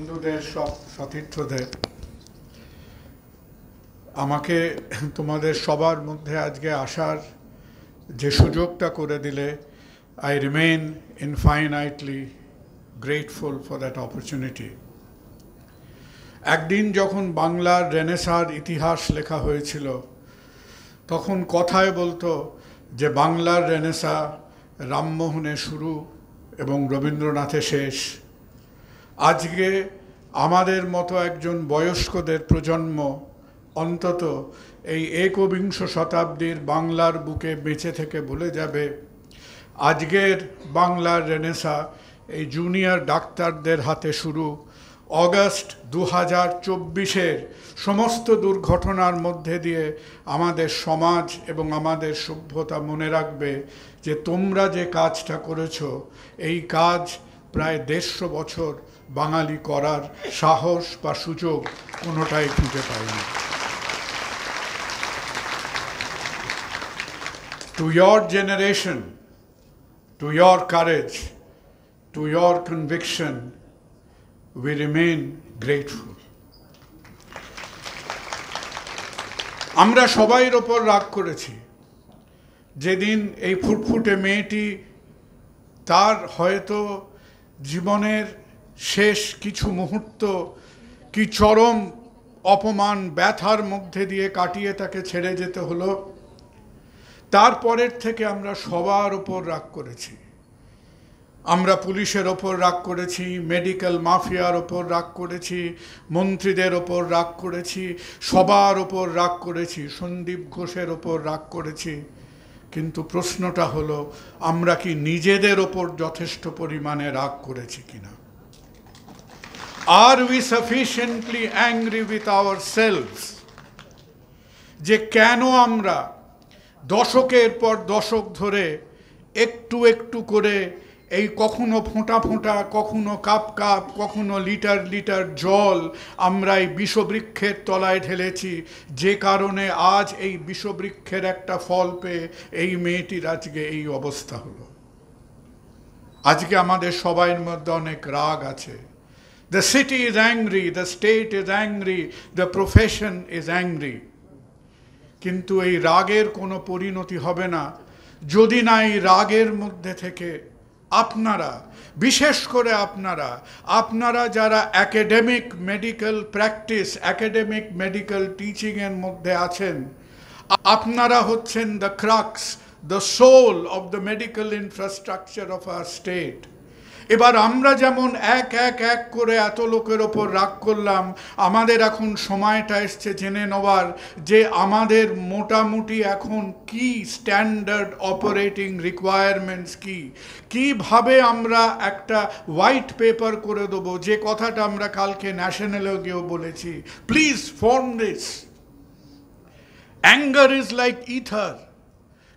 বন্ধুদের সব সতীর্থদের আমাকে তোমাদের সবার মধ্যে আজকে আসার যে সুযোগটা করে দিলে I remain infinitely grateful for that opportunity একদিন যখন বাংলার রেনেসার ইতিহাস লেখা হয়েছিল তখন কথায় বলতো যে বাংলার রেনেসা রামমোহনে শুরু এবং রবীন্দ্রনাথে শেষ আজকে আমাদের মতো একজন বয়স্কদের প্রজন্ম অন্তত এই একবিংশ শতাব্দীর বাংলার বুকে বেঁচে থেকে ভুলে যাবে আজকের বাংলার রেনেসা এই জুনিয়র ডাক্তারদের হাতে শুরু অগাস্ট দু হাজার চব্বিশের সমস্ত দুর্ঘটনার মধ্যে দিয়ে আমাদের সমাজ এবং আমাদের সভ্যতা মনে রাখবে যে তোমরা যে কাজটা করেছ এই কাজ প্রায় দেড়শো বছর বাঙালি করার সাহস বা সুযোগ কোনোটাই খুঁজে পাইনি to your generation to your courage to your conviction we remain grateful আমরা সবাইয়ের ওপর রাগ করেছি যেদিন এই ফুটফুটে মেয়েটি তার হয়তো জীবনের শেষ কিছু মুহূর্ত কি চরম অপমান ব্যথার মধ্যে দিয়ে কাটিয়ে তাকে ছেড়ে যেতে হলো তারপরের থেকে আমরা সবার ওপর রাগ করেছি আমরা পুলিশের ওপর রাগ করেছি মেডিকেল মাফিয়ার ওপর রাগ করেছি মন্ত্রীদের ওপর রাগ করেছি সবার ওপর রাগ করেছি সন্দীপ ঘোষের ওপর রাগ করেছি কিন্তু প্রশ্নটা হলো আমরা কি নিজেদের ওপর যথেষ্ট পরিমাণে রাগ করেছি কিনা আর Are we sufficiently angry our ourselves? যে কেন আমরা দশকের পর দশক ধরে একটু একটু করে এই কখনো ফোঁটা ফোঁটা কখনো কাপ কাপ কখনো লিটার লিটার জল আমরা এই বিষবৃক্ষের তলায় ঢেলেছি যে কারণে আজ এই বিষবৃক্ষের একটা ফল পেয়ে এই মেয়েটির আজকে এই অবস্থা হলো আজকে আমাদের সবাইয়ের মধ্যে অনেক রাগ আছে The city is angry, the state is angry, the profession is angry. কিন্তু এই রাগের কোনো পরিণতি হবে না যদি না এই রাগের মধ্যে থেকে আপনারা বিশেষ করে আপনারা আপনারা যারা academic medical practice academic medical টিচিংয়ের মধ্যে আছেন আপনারা হচ্ছেন the crux the soul of the medical infrastructure of our state এবার আমরা যেমন এক এক এক করে এত লোকের ওপর রাগ করলাম আমাদের এখন সময়টা এসছে জেনে নেওয়ার যে আমাদের মোটামুটি এখন কি স্ট্যান্ডার্ড অপারেটিং রিকোয়ারমেন্টস কি কিভাবে আমরা একটা হোয়াইট পেপার করে দেবো যে কথাটা আমরা কালকে ন্যাশনালেও গিয়েও বলেছি please form this anger is like ether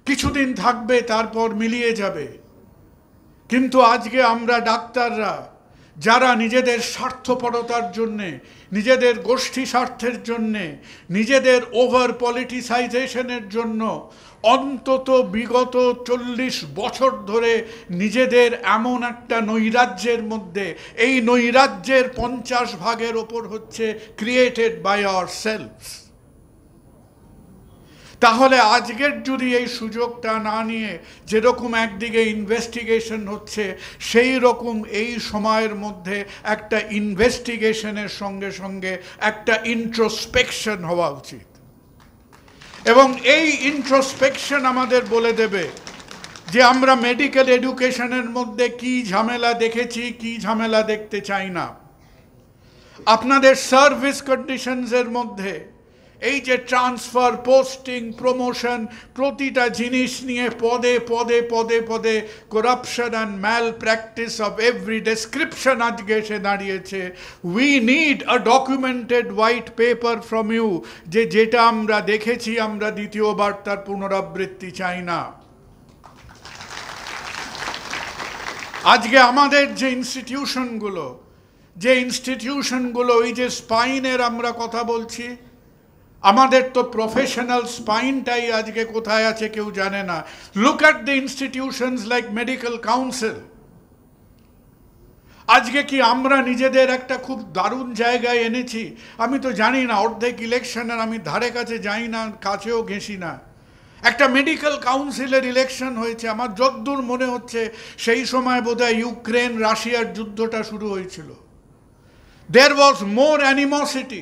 কিছুদিন থাকবে তারপর মিলিয়ে যাবে কিন্তু আজকে আমরা ডাক্তাররা যারা নিজেদের স্বার্থপরতার জন্যে নিজেদের গোষ্ঠী স্বার্থের জন্যে নিজেদের ওভার পলিটিসাইজেশনের জন্য অন্তত বিগত চল্লিশ বছর ধরে নিজেদের এমন একটা নৈরাজ্যের মধ্যে এই নৈরাজ্যের পঞ্চাশ ভাগের ওপর হচ্ছে ক্রিয়েটেড বাই আওয়ার সেলফস তাহলে আজকের যদি এই সুযোগটা না নিয়ে যেরকম একদিকে ইনভেস্টিগেশন হচ্ছে সেই রকম এই সময়ের মধ্যে একটা ইনভেস্টিগেশনের সঙ্গে সঙ্গে একটা ইন্ট্রোস্পেকশন হওয়া উচিত এবং এই ইন্ট্রোস্পেকশন আমাদের বলে দেবে যে আমরা মেডিকেল এডুকেশনের মধ্যে কি ঝামেলা দেখেছি কি ঝামেলা দেখতে চাই না আপনাদের সার্ভিস কন্ডিশনসের মধ্যে এই যে ট্রান্সফার পোস্টিং প্রমোশন প্রতিটা জিনিস নিয়ে পদে পদে পদে পদে corruption and malpractice of every description আজকে এসে দাঁড়িয়েছে we need a documented white paper from you যে যেটা আমরা দেখেছি আমরা দ্বিতীয়বার তার পুনরাবৃত্তি চাই না আজকে আমাদের যে ইনস্টিটিউশনগুলো যে ইনস্টিটিউশনগুলো ওই যে স্পাইনের আমরা কথা বলছি আমাদের তো প্রফেশনাল স্পাইনটাই আজকে কোথায় আছে কেউ জানে না look at the institutions like medical council আজকে কি আমরা নিজেদের একটা খুব দারুণ জায়গায় এনেছি আমি তো জানি না অর্ধেক ইলেকশনের আমি ধারে কাছে যাই না কাছেও ঘেঁষি না একটা মেডিকেল কাউন্সিলের ইলেকশন হয়েছে আমার যদ্দূর মনে হচ্ছে সেই সময় বোধহয় ইউক্রেন রাশিয়ার যুদ্ধটা শুরু হয়েছিল দের ওয়াজ মোর অ্যানিমসিটি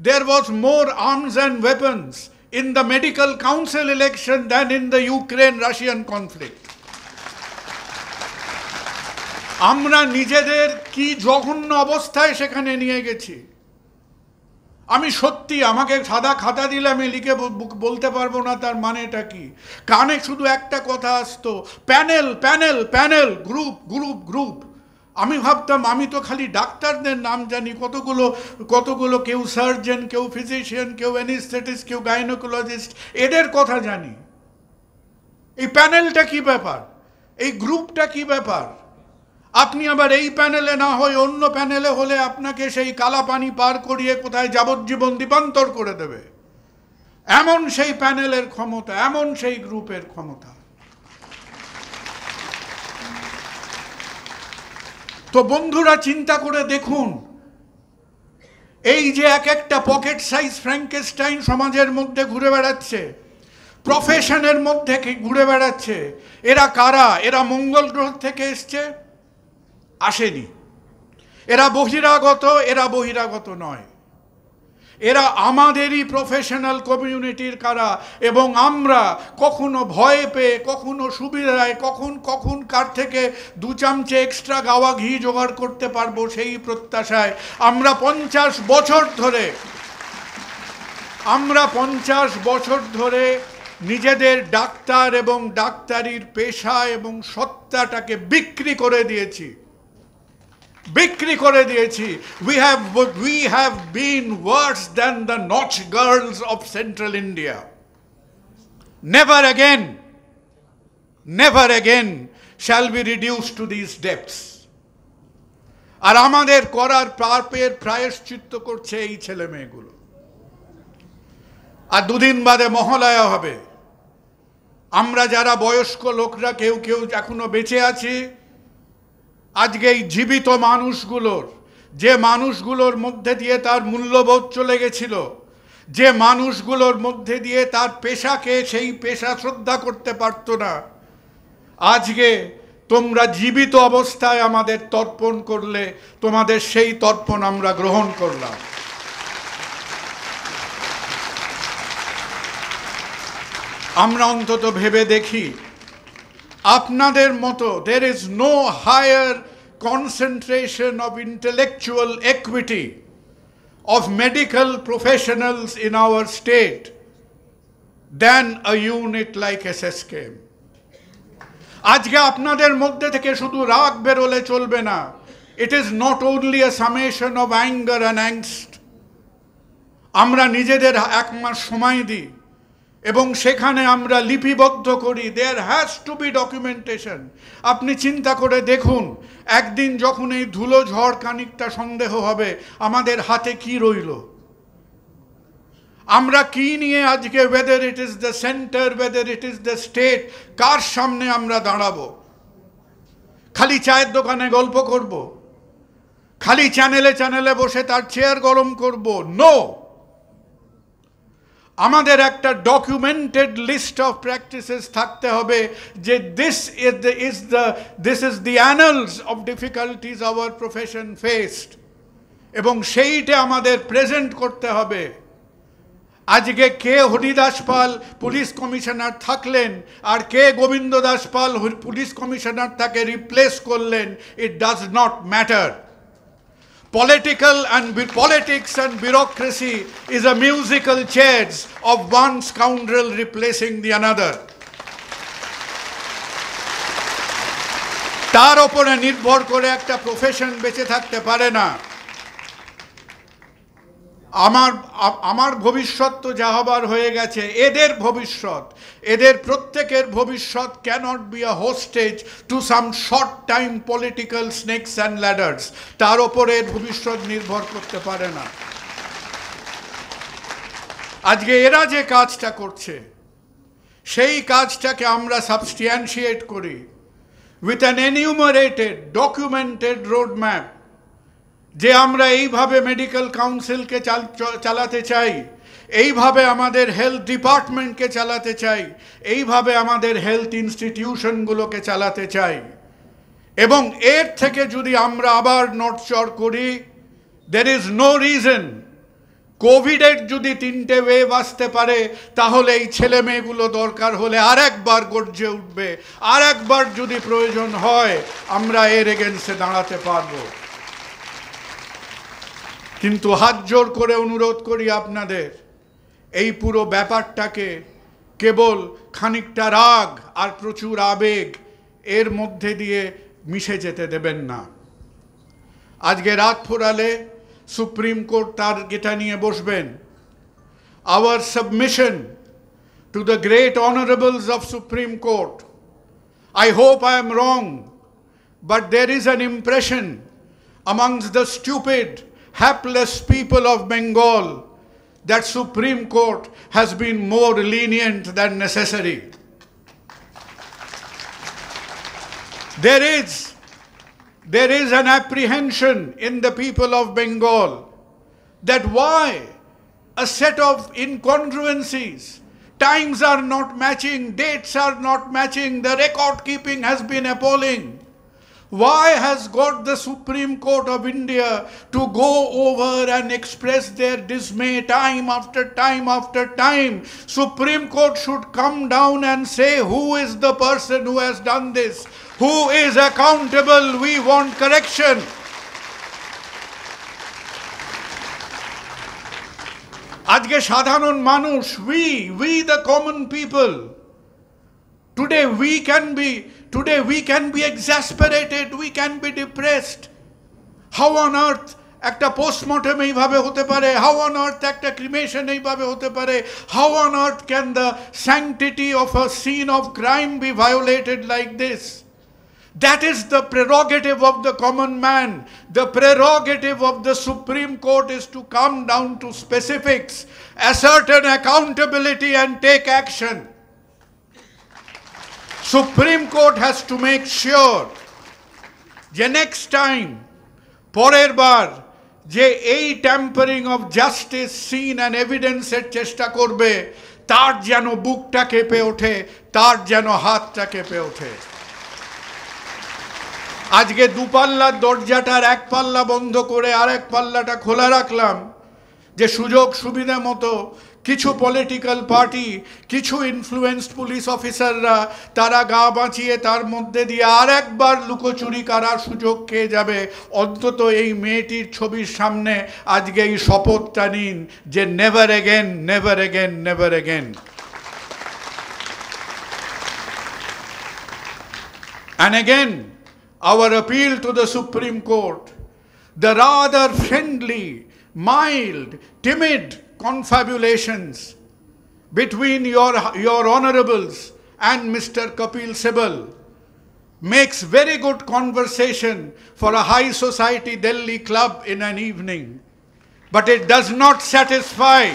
there was more arms and weapons in the medical council election than in the Ukraine Russian conflict. আমরা নিজেদের কি জঘন্য অবস্থায় সেখানে নিয়ে গেছি আমি সত্যি আমাকে সাদা খাতা দিলে আমি লিখে বলতে পারবো না তার মানেটা কি কানে শুধু একটা কথা আসতো panel panel panel group group group আমি ভাবতাম আমি তো খালি ডাক্তারদের নাম জানি কতগুলো কতগুলো কেউ সার্জন কেউ ফিজিশিয়ান কেউ অ্যানিস্থেটিস্ট কেউ গাইনোকোলজিস্ট এদের কথা জানি এই প্যানেলটা কি ব্যাপার এই গ্রুপটা কি ব্যাপার আপনি আবার এই প্যানেলে না হয় অন্য প্যানেলে হলে আপনাকে সেই কালা পানি পার করিয়ে কোথায় যাবজ্জীবন দ্বীপান্তর করে দেবে এমন সেই প্যানেলের ক্ষমতা এমন সেই গ্রুপের ক্ষমতা তো বন্ধুরা চিন্তা করে দেখুন এই যে এক একটা পকেট সাইজ ফ্র্যাঙ্কেস্টাইন সমাজের মধ্যে ঘুরে বেড়াচ্ছে প্রফেশনের মধ্যে ঘুরে বেড়াচ্ছে এরা কারা এরা মঙ্গল গ্রহ থেকে এসছে আসেনি এরা বহিরাগত এরা বহিরাগত নয় এরা আমাদেরই প্রফেশনাল কমিউনিটির কারা এবং আমরা কখনো ভয়ে পেয়ে কখনো সুবিধায় কখন কখন কার থেকে দু চামচে এক্সট্রা গাওয়া ঘি জোগাড় করতে পারবো সেই প্রত্যাশায় আমরা পঞ্চাশ বছর ধরে আমরা পঞ্চাশ বছর ধরে নিজেদের ডাক্তার এবং ডাক্তারির পেশা এবং সত্তাটাকে বিক্রি করে দিয়েছি বিক্রি করে দিয়েছি we have we have been worse than the nautch girls of central India never again never again shall be reduce to this depths আর আমাদের করার পাপের প্রায়শ্চিত্ত করছে এই ছেলে মেয়েগুলো আর দুদিন বাদে মহালয়া হবে আমরা যারা বয়স্ক লোকরা কেউ কেউ এখনো বেঁচে আছি আজকে এই জীবিত মানুষগুলোর যে মানুষগুলোর মধ্যে দিয়ে তার মূল্যবোধ চলে গেছিল যে মানুষগুলোর মধ্যে দিয়ে তার পেশাকে সেই পেশা শ্রদ্ধা করতে পারত না আজকে তোমরা জীবিত অবস্থায় আমাদের তর্পণ করলে তোমাদের সেই তর্পণ আমরা গ্রহণ করলাম আমরা অন্তত ভেবে দেখি আপনাদের মতো there is no higher concentration of intellectual equity of medical professionals in our state then a unit like S S K M আজকে আপনাদের মধ্যে থেকে শুধু রাগ বেরোলে চলবে না it is not only a summation of anger and angst আমরা নিজেদের এক মাস সময় দিই এবং সেখানে আমরা লিপিবদ্ধ করি there has to be documentation আপনি চিন্তা করে দেখুন একদিন যখন এই ধুলো ঝড় খানিকটা সন্দেহ হবে আমাদের হাতে কি রইল আমরা কি নিয়ে আজকে whether it is the centre whether it is the state কার সামনে আমরা দাঁড়াব খালি চায়ের দোকানে গল্প করব খালি চ্যানেলে চ্যানেলে বসে তার চেয়ার গরম করব নো আমাদের একটা ডকুমেন্টেড লিস্ট অফ প্র্যাকটিসেস থাকতে হবে যে this is the is the this is the annals of difficulties our profession faced এবং সেইটা আমাদের প্রেজেন্ট করতে হবে আজকে কে হরিদাস পাল পুলিশ কমিশনার থাকলেন আর কে গোবিন্দ দাস পাল পুলিশ কমিশনার তাকে রিপ্লেস করলেন it does not matter Political and politics and bureaucracy is a musical chairs of one scoundrel replacing the another. তার ওপরে নির্ভর করে একটা প্রফেশন বেঁচে থাকতে পারে না আমার আমার ভবিষ্যৎ তো যা হবার হয়ে গেছে এদের ভবিষ্যৎ এদের প্রত্যেকের ভবিষ্যৎ cannot be a hostage to some short time political snakes and ladders তার ওপরে ভবিষ্যৎ নির্ভর করতে পারে না আজকে এরা যে কাজটা করছে সেই কাজটাকে আমরা সাবস্টিয়ানশিয়েট করি with an enumerated documented roadmap যে আমরা এইভাবে মেডিকেল কাউন্সিলকে চালাতে চাই এইভাবে আমাদের হেলথ ডিপার্টমেন্টকে চালাতে চাই এইভাবে আমাদের হেলথ ইনস্টিটিউশনগুলোকে চালাতে চাই এবং এর থেকে যদি আমরা আবার নটচর করি দের ইজ নো রিজন কোভিডের যদি তিনটে ওয়েভ আসতে পারে তাহলে এই ছেলে মেয়েগুলো দরকার হলে আর একবার গর্জে উঠবে আর একবার যদি প্রয়োজন হয় আমরা এর এগেনস্টে দাঁড়াতে পারবো কিন্তু হাত জোর করে অনুরোধ করি আপনাদের এই পুরো ব্যাপারটাকে কেবল খানিকটা রাগ আর প্রচুর আবেগ এর মধ্যে দিয়ে মিশে যেতে দেবেন না আজকে রাত ফোরালে সুপ্রিম কোর্ট তার এটা নিয়ে বসবেন our submission to the great honourables of Supreme Court I hope I am wrong but there is an impression amongst the stupid hapless people of Bengal, that Supreme Court has been more lenient than necessary. There is, there is an apprehension in the people of Bengal that why a set of incongruencies, times are not matching, dates are not matching, the record keeping has been appalling. Why has got the Supreme Court of India to go over and express their dismay time after time after time? Supreme Court should come down and say who is the person who has done this? Who is accountable? We want correction. আজকে সাধারণ মানুষ we we the common people today we can be Today we can be exasperated, we can be depressed. How on earth একটা postmortem এইভাবে হতে পারে how on আর্থ একটা cremation এইভাবে হতে পারে how on earth can the sanctity of a scene of crime be violated like this That is the prerogative of the common man. The prerogative of the Supreme Court is to come down to specifics, ascertain accountability and take action. Supreme Court has to make sure যে next time পরের বার যে এই tampering of justice scene and এভিডেন্সের চেষ্টা করবে তার যেন বুকটা কেঁপে ওঠে তার যেন হাতটা কেঁপে ওঠে আজকে দুপাল্লার দরজাটার এক পাল্লা বন্ধ করে আর এক পাল্লাটা খোলা রাখলাম যে সুযোগ সুবিধা মতো কিছু পলিটিক্যাল পার্টি কিছু ইনফ্লুয়েসড পুলিশ অফিসাররা তারা গা বাঁচিয়ে তার মধ্যে দিয়ে আর একবার লুকোচুরি করার সুযোগ খেয়ে যাবে অন্তত এই মেয়েটির ছবির সামনে আজকে এই শপথটা নিন যে never again never again never again and again our appeal to the Supreme Court the rather friendly mild timid confabulations between your, your honorables and Mr. Kapil Sibal makes very good conversation for a high society Delhi club in an evening. But it does not satisfy,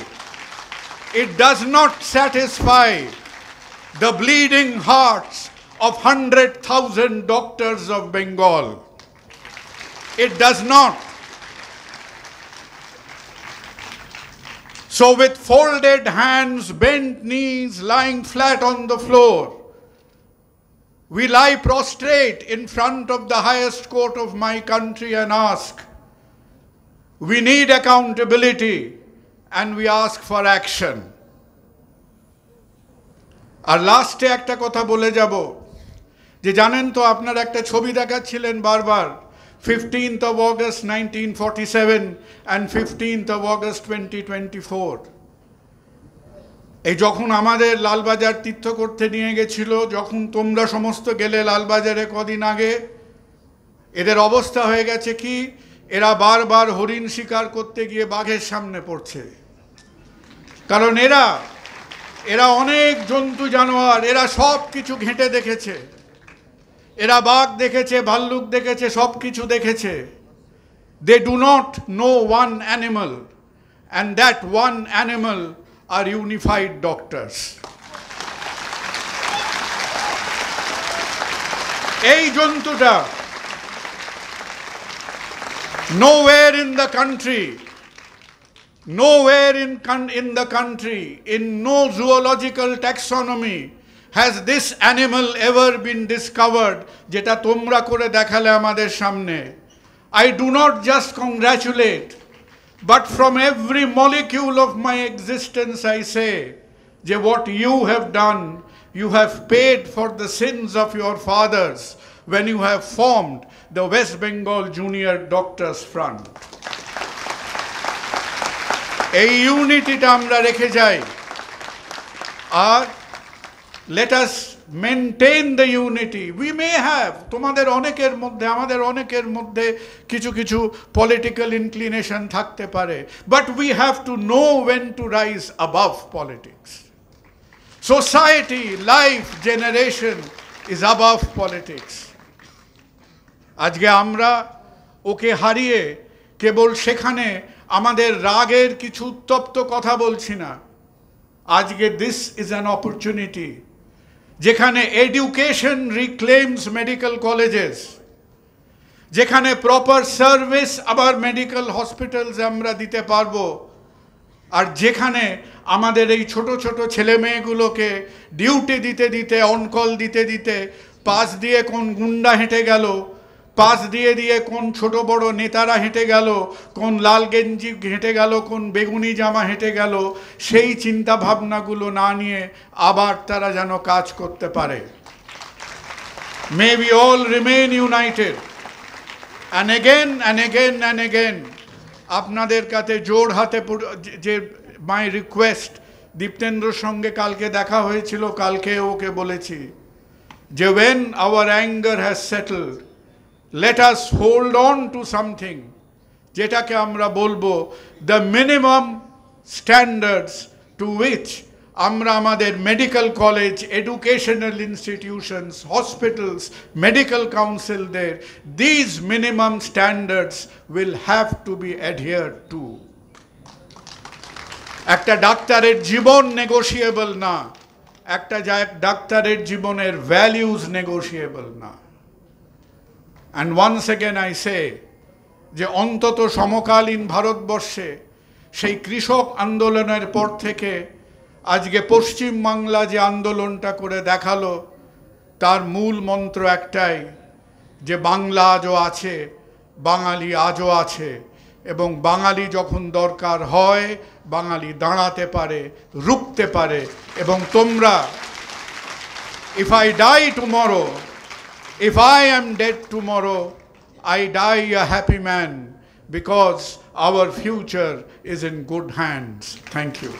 it does not satisfy the bleeding hearts of 100,000 doctors of Bengal. It does not. So, with folded hands, bent knees, lying flat on the floor, we lie prostrate in front of the highest court of my country and ask, we need accountability and we ask for action. আর লাস্টে একটা কথা বলে যাব যে জানেন তো আপনারা একটা ছবি দেখাচ্ছিলেন বারবার 15th of August 1947 and 15th of August 2024 এই যখন আমাদের লালবাজার তীর্থ করতে নিয়ে গেছিল যখন তোমরা সমস্ত গেলে লালবাজারে কদিন আগে এদের অবস্থা হয়ে গেছে কি এরা বারবার হরিণ শিকার করতে গিয়ে বাঘের সামনে পড়ছে কারণ এরা এরা অনেক জন্তু জানোয়ার এরা সব কিছু ঘেঁটে দেখেছে এরা বাঘ দেখেছে ভাল্লুক দেখেছে সব কিছু দেখেছে they do not know one animal and that one animal are unified doctors এই জন্তুটা in the country nowhere in in the country in no zoological taxonomy has this animal ever been discovered যেটা তোমরা করে দেখালে আমাদের সামনে I do not just congratulate but from every molecule of my existence I say যে what you have done you have paid for the sins of your fathers when you have formed the West Bengal junior Doctors Front. এই ইউনিটিটা আমরা রেখে যাই আর let us maintain the unity we may have তোমাদের অনেকের মধ্যে আমাদের অনেকের মধ্যে কিছু কিছু পলিটিক্যাল ইনক্লিনেশন থাকতে পারে but we have to know when to rise above politics society life generation is above politics আজকে আমরা ওকে হারিয়ে কেবল সেখানে আমাদের রাগের কিছু উত্তপ্ত কথা বলছি না আজকে দিস ইজ অ্যান অপরচুনিটি যেখানে এডুকেশন রিক্লেমস মেডিকেল কলেজেস যেখানে প্রপার সার্ভিস আবার মেডিকেল হসপিটালস আমরা দিতে পারবো আর যেখানে আমাদের এই ছোট ছোট ছেলে মেয়েগুলোকে ডিউটি দিতে দিতে অনকল দিতে দিতে পাশ দিয়ে কোন গুন্ডা হেঁটে গেল পাশ দিয়ে দিয়ে কোন ছোট বড় নেতারা হেঁটে গেল কোন লাল গেঞ্জি হেঁটে গেল কোন বেগুনি জামা হেঁটে গেল সেই চিন্তা ভাবনাগুলো না নিয়ে আবার তারা যেন কাজ করতে পারে may be all remain united and again and again and again আপনাদের কাছে জোর হাতে যে মাই রিকোয়েস্ট দীপ্তেন্দ্রর সঙ্গে কালকে দেখা হয়েছিল কালকে ওকে বলেছি যে when our anger has settled let us hold on to something. Jetake amra bolbo, the minimum standards to which amra medical college, educational institutions, hospitals, medical council there, these minimum standards will have to be adhered to. jibon negotiable na. Negotiable না একটা যা jibon er values negotiable na. And once again I say যে অন্তত সমকালীন ভারতবর্ষে সেই কৃষক আন্দোলনের পর থেকে আজকে পশ্চিমবাংলা যে আন্দোলনটা করে দেখালো তার মূল মন্ত্র একটাই যে বাংলা আজও আছে বাঙালি আজও আছে এবং বাঙালি যখন দরকার হয় বাঙালি দাঁড়াতে পারে রুখতে পারে এবং তোমরা if I die tomorrow If I am dead tomorrow, I die a happy man because our future is in good hands. Thank you.